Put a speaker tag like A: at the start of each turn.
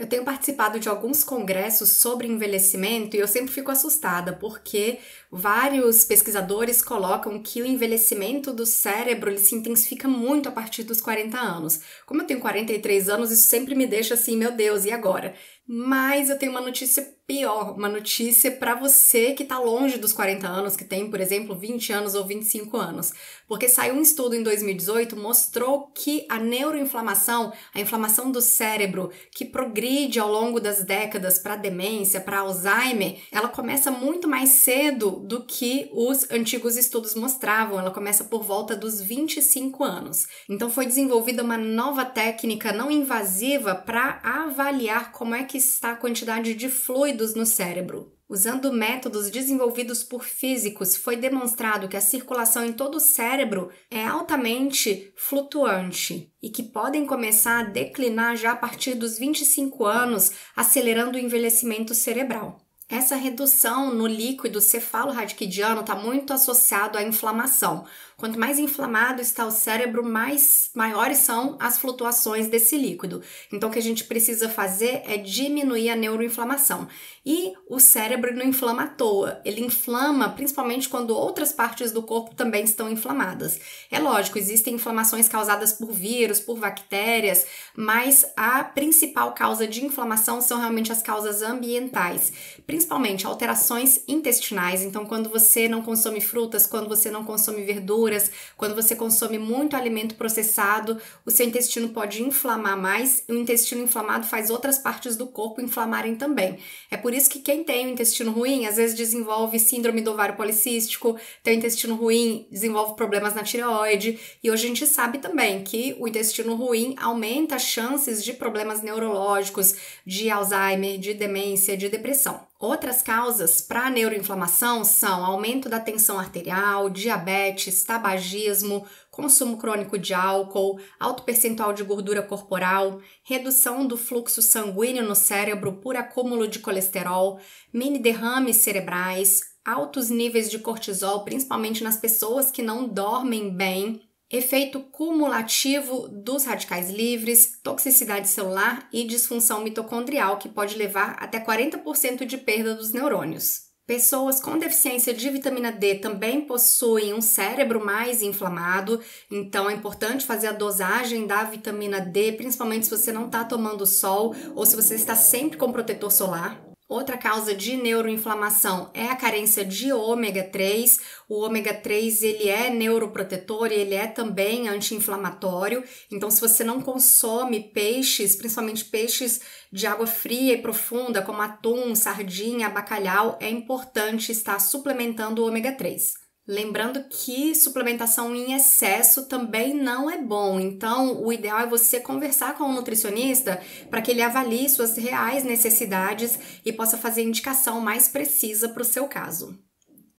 A: Eu tenho participado de alguns congressos sobre envelhecimento e eu sempre fico assustada porque vários pesquisadores colocam que o envelhecimento do cérebro se intensifica muito a partir dos 40 anos. Como eu tenho 43 anos, isso sempre me deixa assim, meu Deus, e agora? Mas eu tenho uma notícia pior, uma notícia para você que está longe dos 40 anos, que tem, por exemplo, 20 anos ou 25 anos. Porque saiu um estudo em 2018 mostrou que a neuroinflamação, a inflamação do cérebro que progride ao longo das décadas para demência, para Alzheimer, ela começa muito mais cedo do que os antigos estudos mostravam. Ela começa por volta dos 25 anos. Então foi desenvolvida uma nova técnica não invasiva para avaliar como é que está a quantidade de fluidos no cérebro. Usando métodos desenvolvidos por físicos, foi demonstrado que a circulação em todo o cérebro é altamente flutuante e que podem começar a declinar já a partir dos 25 anos, acelerando o envelhecimento cerebral. Essa redução no líquido cefalo está muito associado à inflamação, Quanto mais inflamado está o cérebro, mais maiores são as flutuações desse líquido. Então, o que a gente precisa fazer é diminuir a neuroinflamação. E o cérebro não inflama à toa, ele inflama principalmente quando outras partes do corpo também estão inflamadas. É lógico, existem inflamações causadas por vírus, por bactérias, mas a principal causa de inflamação são realmente as causas ambientais, principalmente alterações intestinais. Então, quando você não consome frutas, quando você não consome verduras, gorduras, quando você consome muito alimento processado, o seu intestino pode inflamar mais e o intestino inflamado faz outras partes do corpo inflamarem também. É por isso que quem tem o intestino ruim às vezes desenvolve síndrome do ovário policístico, tem o intestino ruim, desenvolve problemas na tireoide e hoje a gente sabe também que o intestino ruim aumenta as chances de problemas neurológicos, de Alzheimer, de demência, de depressão. Outras causas para a neuroinflamação são aumento da tensão arterial, diabetes, tabagismo, consumo crônico de álcool, alto percentual de gordura corporal, redução do fluxo sanguíneo no cérebro por acúmulo de colesterol, mini derrames cerebrais, altos níveis de cortisol, principalmente nas pessoas que não dormem bem, efeito cumulativo dos radicais livres, toxicidade celular e disfunção mitocondrial, que pode levar até 40% de perda dos neurônios. Pessoas com deficiência de vitamina D também possuem um cérebro mais inflamado, então é importante fazer a dosagem da vitamina D, principalmente se você não está tomando sol ou se você está sempre com protetor solar. Outra causa de neuroinflamação é a carência de ômega 3. O ômega 3 ele é neuroprotetor e ele é também anti-inflamatório. Então, se você não consome peixes, principalmente peixes de água fria e profunda, como atum, sardinha, bacalhau, é importante estar suplementando o ômega 3. Lembrando que suplementação em excesso também não é bom, então o ideal é você conversar com o nutricionista para que ele avalie suas reais necessidades e possa fazer indicação mais precisa para o seu caso.